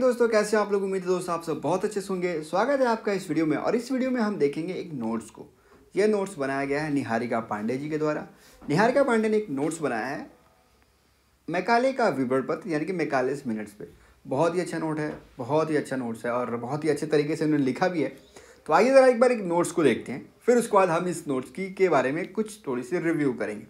दोस्तों कैसे आप लोग उम्मीद है दोस्तों आप सब बहुत अच्छे होंगे स्वागत है आपका इस वीडियो में और इस वीडियो में हम देखेंगे एक नोट्स को यह नोट्स बनाया गया है निहारिका पांडे जी के द्वारा निहारिका पांडे ने एक नोट्स बनाया है मैकाले का विवरण पत्र यानी कि मैकालेस मिनट्स पे बहुत ही अच्छा नोट है बहुत ही अच्छा नोट्स है और बहुत ही अच्छे तरीके से उन्होंने लिखा भी है तो आइए ज़रा एक बार एक नोट्स को देखते हैं फिर उसके बाद हम इस नोट्स की के बारे में कुछ थोड़ी सी रिव्यू करेंगे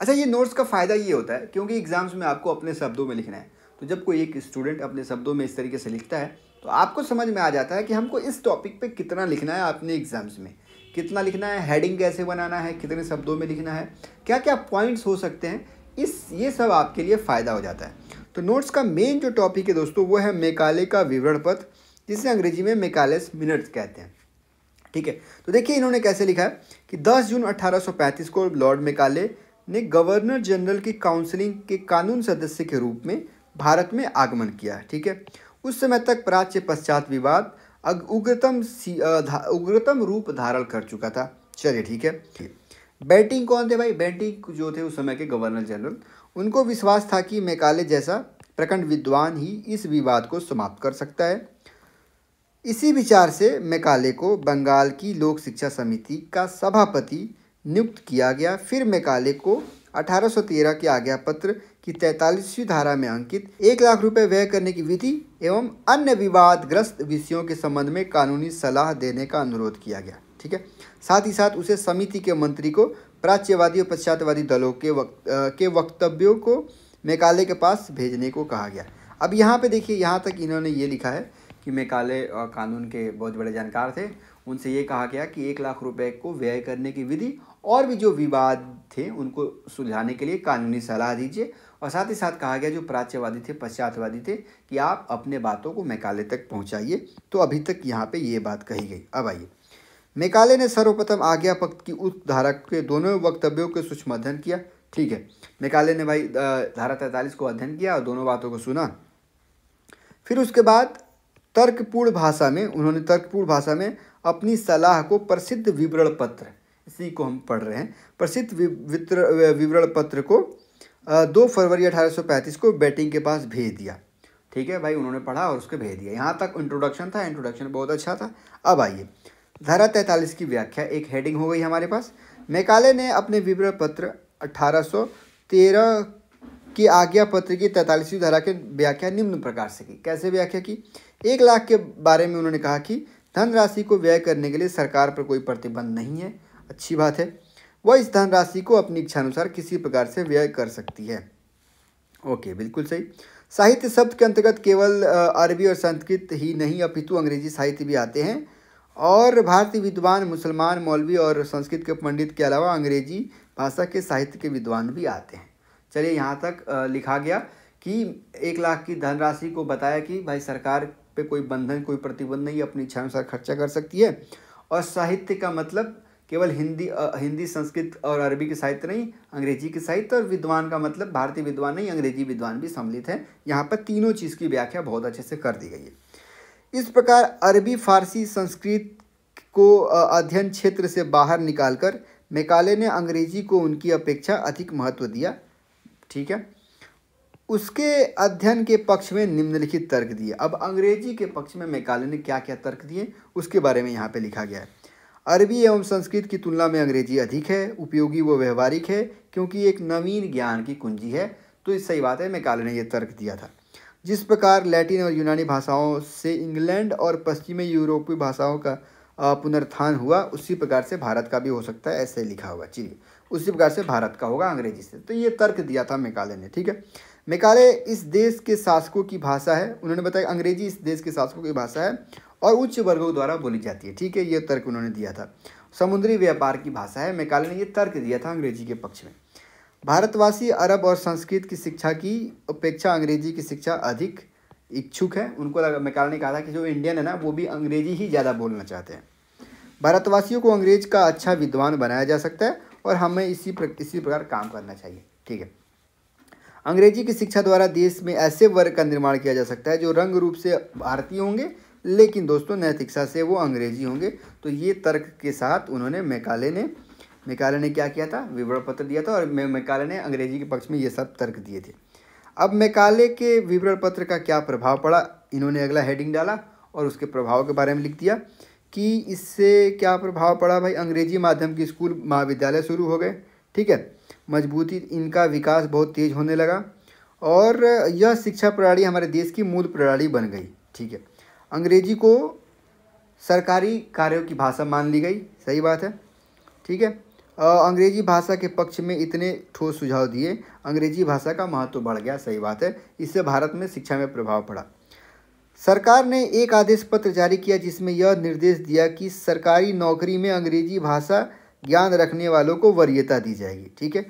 अच्छा ये नोट्स का फ़ायदा ये होता है क्योंकि एग्ज़ाम्स में आपको अपने शब्दों में लिखना है तो जब कोई एक स्टूडेंट अपने शब्दों में इस तरीके से लिखता है तो आपको समझ में आ जाता है कि हमको इस टॉपिक पे कितना लिखना है अपने एग्ज़ाम्स में कितना लिखना है हेडिंग कैसे बनाना है कितने शब्दों में लिखना है क्या क्या पॉइंट्स हो सकते हैं इस ये सब आपके लिए फ़ायदा हो जाता है तो नोट्स का मेन जो टॉपिक है दोस्तों वो है मेकाले का विवरण पथ जिसे अंग्रेजी में मेकालेस मिनट्स कहते हैं ठीक है तो देखिए इन्होंने कैसे लिखा है कि 10 जून 1835 को लॉर्ड मेकाले ने गवर्नर जनरल की काउंसलिंग के कानून सदस्य के रूप में भारत में आगमन किया ठीक है उस समय तक प्राच्य पश्चात विवाद उग्रतम उग्रतम रूप धारण कर चुका था चलिए ठीक है बैटिंग कौन थे भाई बैटिंग जो थे उस समय के गवर्नर जनरल उनको विश्वास था कि मैकाले जैसा प्रखंड विद्वान ही इस विवाद को समाप्त कर सकता है इसी विचार से मैकाले को बंगाल की लोक शिक्षा समिति का सभापति नियुक्त किया गया फिर मैकाले को 1813 के आज्ञा पत्र की तैतालीसवीं धारा में अंकित एक लाख रुपए व्यय करने की विधि एवं अन्य विवादग्रस्त विषयों के संबंध में कानूनी सलाह देने का अनुरोध किया गया ठीक है साथ ही साथ उसे समिति के मंत्री को प्राच्यवादी और पश्चातवादी दलों के वक्त आ, के वक्तव्यों को मेकाले के पास भेजने को कहा गया अब यहाँ पे देखिए यहाँ तक इन्होंने ये लिखा है कि मेकाले कानून के बहुत बड़े जानकार थे उनसे ये कहा गया कि एक लाख रुपए को व्यय करने की विधि और भी जो विवाद थे उनको सुलझाने के लिए कानूनी सलाह दीजिए और साथ ही साथ कहा गया जो प्राच्यवादी थे पश्चातवादी थे कि आप अपने बातों को मेकाले तक पहुंचाइए तो अभी तक यहाँ पे ये बात कही गई अब आइए मेकाले ने सर्वप्रथम आज्ञा पक्त की उस धारा के दोनों वक्तव्यों के सूक्ष्म अध्ययन किया ठीक है मेकाले ने भाई धारा तैंतालीस को अध्ययन किया और दोनों बातों को सुना फिर उसके बाद तर्कपूर्ण भाषा में उन्होंने तर्कपूर्ण भाषा में अपनी सलाह को प्रसिद्ध विवरण पत्र इसी को हम पढ़ रहे हैं प्रसिद्ध विवरण पत्र को दो फरवरी 1835 को बैटिंग के पास भेज दिया ठीक है भाई उन्होंने पढ़ा और उसके भेज दिया यहाँ तक इंट्रोडक्शन था इंट्रोडक्शन बहुत अच्छा था अब आइए धारा तैंतालीस की व्याख्या एक हेडिंग हो गई हमारे पास मेकाले ने अपने विवरण पत्र 1813 की आज्ञा पत्र की तैंतालीसवीं धारा की व्याख्या निम्न प्रकार से की कैसे व्याख्या की एक लाख के बारे में उन्होंने कहा कि धनराशि को व्यय करने के लिए सरकार पर कोई प्रतिबंध नहीं है अच्छी बात है वह इस धनराशि को अपनी इच्छानुसार किसी प्रकार से व्यय कर सकती है ओके बिल्कुल सही साहित्य शब्द के अंतर्गत केवल अरबी और संस्कृत ही नहीं अपितु अंग्रेजी साहित्य भी आते हैं और भारतीय विद्वान मुसलमान मौलवी और संस्कृत के पंडित के अलावा अंग्रेजी भाषा के साहित्य के विद्वान भी आते हैं चलिए यहाँ तक लिखा गया कि एक लाख की धनराशि को बताया कि भाई सरकार पे कोई बंधन कोई प्रतिबंध नहीं अपनी इच्छा अनुसार खर्चा कर सकती है और साहित्य का मतलब केवल हिंदी आ, हिंदी संस्कृत और अरबी के साहित्य नहीं अंग्रेजी के साहित्य और विद्वान का मतलब भारतीय विद्वान नहीं अंग्रेजी विद्वान भी सम्मिलित है यहाँ पर तीनों चीज़ की व्याख्या बहुत अच्छे से कर दी गई है इस प्रकार अरबी फारसी संस्कृत को अध्ययन क्षेत्र से बाहर निकालकर मेकाले ने अंग्रेजी को उनकी अपेक्षा अधिक महत्व दिया ठीक है उसके अध्ययन के पक्ष में निम्नलिखित तर्क दिए अब अंग्रेजी के पक्ष में मैकाले ने क्या क्या तर्क दिए उसके बारे में यहाँ पे लिखा गया है अरबी एवं संस्कृत की तुलना में अंग्रेजी अधिक है उपयोगी व व्यवहारिक है क्योंकि एक नवीन ज्ञान की कुंजी है तो इस सही बात है मैकाले ने यह तर्क दिया था जिस प्रकार लैटिन और यूनानी भाषाओं से इंग्लैंड और पश्चिमी यूरोपीय भाषाओं का पुनर्थान हुआ उसी प्रकार से भारत का भी हो सकता है ऐसे लिखा हुआ चलिए उसी प्रकार से भारत का होगा अंग्रेजी से तो ये तर्क दिया था मैकाले ने ठीक है मेकाले इस देश के शासकों की भाषा है उन्होंने बताया अंग्रेजी इस देश के शासकों की भाषा है और उच्च वर्गों द्वारा बोली जाती है ठीक है ये तर्क उन्होंने दिया था समुद्री व्यापार की भाषा है मेकाले ने ये तर्क दिया था अंग्रेजी के पक्ष में भारतवासी अरब और संस्कृत की शिक्षा की अपेक्षा अंग्रेजी की शिक्षा अधिक इच्छुक है उनको लगा मेकाले ने कहा था कि जो इंडियन है ना वो भी अंग्रेजी ही ज़्यादा बोलना चाहते हैं भारतवासियों को अंग्रेज का अच्छा विद्वान बनाया जा सकता है और हमें इसी प्र, इसी प्रकार काम करना चाहिए ठीक है अंग्रेजी की शिक्षा द्वारा देश में ऐसे वर्ग का निर्माण किया जा सकता है जो रंग रूप से भारतीय होंगे लेकिन दोस्तों नैतिकता से वो अंग्रेजी होंगे तो ये तर्क के साथ उन्होंने मेकाले ने मेकाले ने क्या किया था विवरण पत्र दिया था और मेकाले ने अंग्रेजी के पक्ष में ये सब तर्क दिए थे अब मेकाले के विवरण पत्र का क्या प्रभाव पड़ा इन्होंने अगला हेडिंग डाला और उसके प्रभाव के बारे में लिख दिया कि इससे क्या प्रभाव पड़ा भाई अंग्रेजी माध्यम के स्कूल महाविद्यालय शुरू हो गए ठीक है मजबूती इनका विकास बहुत तेज़ होने लगा और यह शिक्षा प्रणाली हमारे देश की मूल प्रणाली बन गई ठीक है अंग्रेजी को सरकारी कार्यों की भाषा मान ली गई सही बात है ठीक है अंग्रेजी भाषा के पक्ष में इतने ठोस सुझाव दिए अंग्रेजी भाषा का महत्व तो बढ़ गया सही बात है इससे भारत में शिक्षा में प्रभाव पड़ा सरकार ने एक आदेश पत्र जारी किया जिसमें यह निर्देश दिया कि सरकारी नौकरी में अंग्रेजी भाषा ज्ञान रखने वालों को वरीयता दी जाएगी ठीक है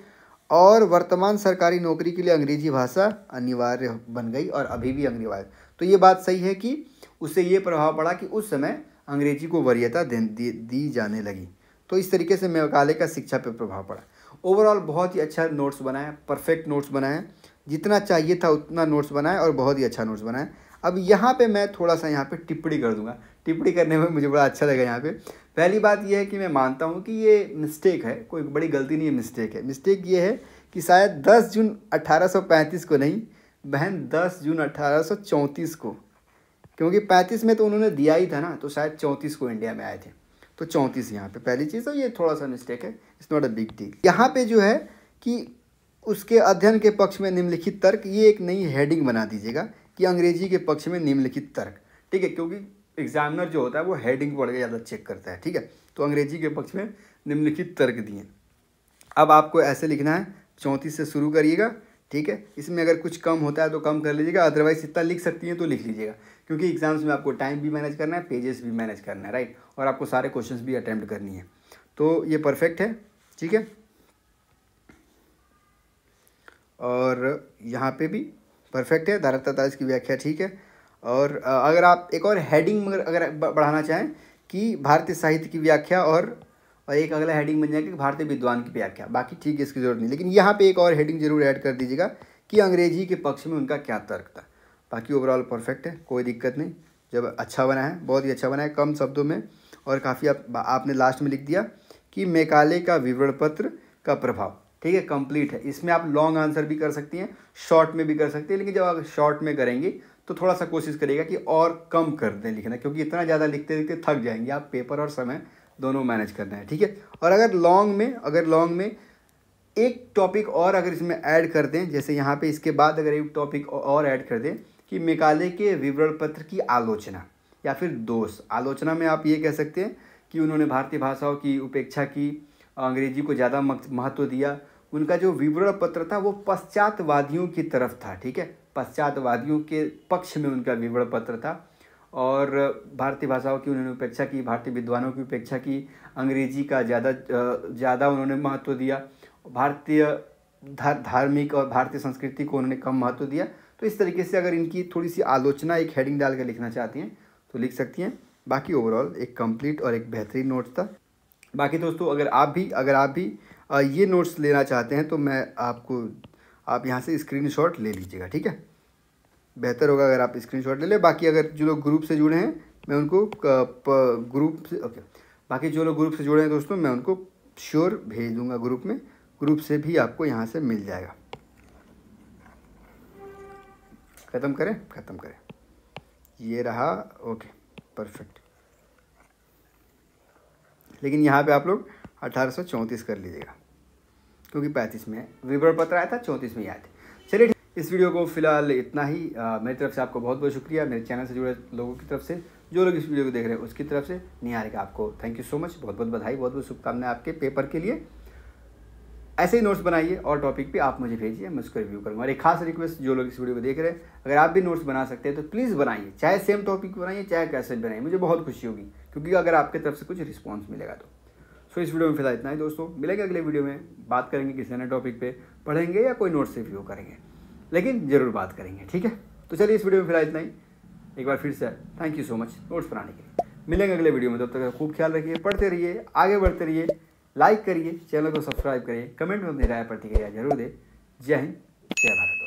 और वर्तमान सरकारी नौकरी के लिए अंग्रेजी भाषा अनिवार्य बन गई और अभी भी अनिवार्य तो ये बात सही है कि उससे ये प्रभाव पड़ा कि उस समय अंग्रेजी को वरीयता दे दी जाने लगी तो इस तरीके से मेघालय का शिक्षा पर प्रभाव पड़ा ओवरऑल बहुत ही अच्छा नोट्स बनाए परफेक्ट नोट्स बनाए जितना चाहिए था उतना नोट्स बनाए और बहुत ही अच्छा नोट्स बनाए अब यहाँ पे मैं थोड़ा सा यहाँ पे टिप्पणी कर दूंगा टिप्पणी करने में मुझे बड़ा अच्छा लगा यहाँ पे पहली बात यह है कि मैं मानता हूँ कि ये मिस्टेक है कोई बड़ी गलती नहीं है मिस्टेक है मिस्टेक ये है कि शायद 10 जून 1835 को नहीं बहन 10 जून 1834 को क्योंकि 35 में तो उन्होंने दिया ही था ना तो शायद 34 को इंडिया में आए थे तो 34 यहाँ पे पहली चीज़ और तो ये थोड़ा सा मिस्टेक है it's not a big deal यहाँ पे जो है कि उसके अध्ययन के पक्ष में निम्नलिखित तर्क ये एक नई हेडिंग बना दीजिएगा कि अंग्रेजी के पक्ष में निम्नलिखित तर्क ठीक है क्योंकि एग्जामिनर जो होता है वो हेडिंग पढ़ के ज़्यादा चेक करता है ठीक है तो अंग्रेजी के पक्ष में निम्नलिखित तर्क दिए अब आपको ऐसे लिखना है चौंतीस से शुरू करिएगा ठीक है इसमें अगर कुछ कम होता है तो कम कर लीजिएगा अदरवाइज इतना लिख सकती हैं तो लिख लीजिएगा क्योंकि एग्जाम्स में आपको टाइम भी मैनेज करना है पेजेस भी मैनेज करना है राइट और आपको सारे क्वेश्चंस भी अटैम्प्ट करनी है तो ये परफेक्ट है ठीक है और यहाँ पे भी परफेक्ट है धारा तताज की व्याख्या ठीक है और अगर आप एक और हेडिंग अगर बढ़ाना चाहें कि भारतीय साहित्य की व्याख्या और और एक अगला हेडिंग बन जाएगा कि भारतीय विद्वान की व्याख्या बाकी ठीक है इसकी ज़रूरत नहीं लेकिन यहाँ पे एक और हेडिंग जरूर ऐड कर दीजिएगा कि अंग्रेजी के पक्ष में उनका क्या तर्क था बाकी ओवरऑल परफेक्ट है कोई दिक्कत नहीं जब अच्छा बना है बहुत ही अच्छा बना है कम शब्दों में और काफ़ी आप आपने लास्ट में लिख दिया कि मेकाले का विवरण पत्र का प्रभाव ठीक है कंप्लीट है इसमें आप लॉन्ग आंसर भी कर सकती हैं शॉर्ट में भी कर सकती हैं लेकिन जब आप शॉर्ट में करेंगे तो थोड़ा सा कोशिश करिएगा कि और कम कर दें लिखना क्योंकि इतना ज़्यादा लिखते लिखते थक जाएंगे आप पेपर और समय दोनों मैनेज करना है ठीक है और अगर लॉन्ग में अगर लॉन्ग में एक टॉपिक और अगर इसमें ऐड कर दें जैसे यहाँ पे इसके बाद अगर एक टॉपिक और ऐड कर दें कि मेकाले के विवरण पत्र की आलोचना या फिर दोष आलोचना में आप ये कह सकते हैं कि उन्होंने भारतीय भाषाओं की उपेक्षा की अंग्रेजी को ज़्यादा महत्व दिया उनका जो विवरण पत्र था वो पश्चातवादियों की तरफ था ठीक है पश्चातवादियों के पक्ष में उनका विवरण पत्र था और भारतीय भाषाओं की उन्होंने उपेक्षा की भारतीय विद्वानों की उपेक्षा की अंग्रेजी का ज़्यादा ज़्यादा उन्होंने महत्व दिया भारतीय धार्मिक और भारतीय संस्कृति को उन्होंने कम महत्व दिया तो इस तरीके से अगर इनकी थोड़ी सी आलोचना एक हेडिंग डाल कर लिखना चाहती हैं तो लिख सकती हैं बाकी ओवरऑल एक कंप्लीट और एक बेहतरीन नोट्स था बाकी दोस्तों अगर आप भी अगर आप भी ये नोट्स लेना चाहते हैं तो मैं आपको आप यहाँ से स्क्रीनशॉट ले लीजिएगा ठीक है बेहतर होगा अगर आप स्क्रीनशॉट ले लें बाकी अगर जो लोग ग्रुप से जुड़े हैं मैं उनको ग्रुप से ओके बाकी जो लोग ग्रुप से जुड़े हैं दोस्तों मैं उनको श्योर भेज दूँगा ग्रुप में ग्रुप से भी आपको यहाँ से मिल जाएगा ख़त्म करें ख़त्म करें ये रहा ओके परफेक्ट लेकिन यहाँ पे आप लोग अठारह कर लीजिएगा क्योंकि पैंतीस में विवरण पत्र आया था चौंतीस में याद चलिए इस वीडियो को फिलहाल इतना ही आ, मेरी तरफ से आपको बहुत बहुत शुक्रिया मेरे चैनल से जुड़े लोगों की तरफ से जो लोग इस वीडियो को देख रहे हैं उसकी तरफ से निहारिका आपको थैंक यू सो मच बहुत बहुत बधाई बहुत बहुत शुभकामनाएं आपके पेपर के लिए ऐसे ही नोट्स बनाइए और टॉपिक पे आप मुझे भेजिए मैं उसको रिव्यू करूँगा और एक खास रिक्वेस्ट जो लोग इस वीडियो को देख रहे हैं अगर आप भी नोट्स बना सकते हैं तो प्लीज़ बनाइए चाहे सेम टॉपिक बनाइए चाहे कैसे बनाइए मुझे बहुत खुशी होगी क्योंकि अगर आपके तरफ से कुछ रिस्पॉन्स मिलेगा तो सो तो इस वीडियो में फिलहाल इतना ही दोस्तों मिलेंगे अगले वीडियो में बात करेंगे किसी नए टॉपिक पे पढ़ेंगे या कोई नोट्स रिव्यू करेंगे लेकिन ज़रूर बात करेंगे ठीक है तो चलिए इस वीडियो में फिलहाल इतना ही एक बार फिर से thank you so much notes बनाने के लिए मिलेंगे अगले वीडियो में तब तक खूब ख्याल रखिए पढ़ते रहिए आगे बढ़ते रहिए लाइक करिए चैनल को सब्सक्राइब करिए कमेंट में अपनी राय प्रतिक्रिया जरूर दें जय हिंद जय भारत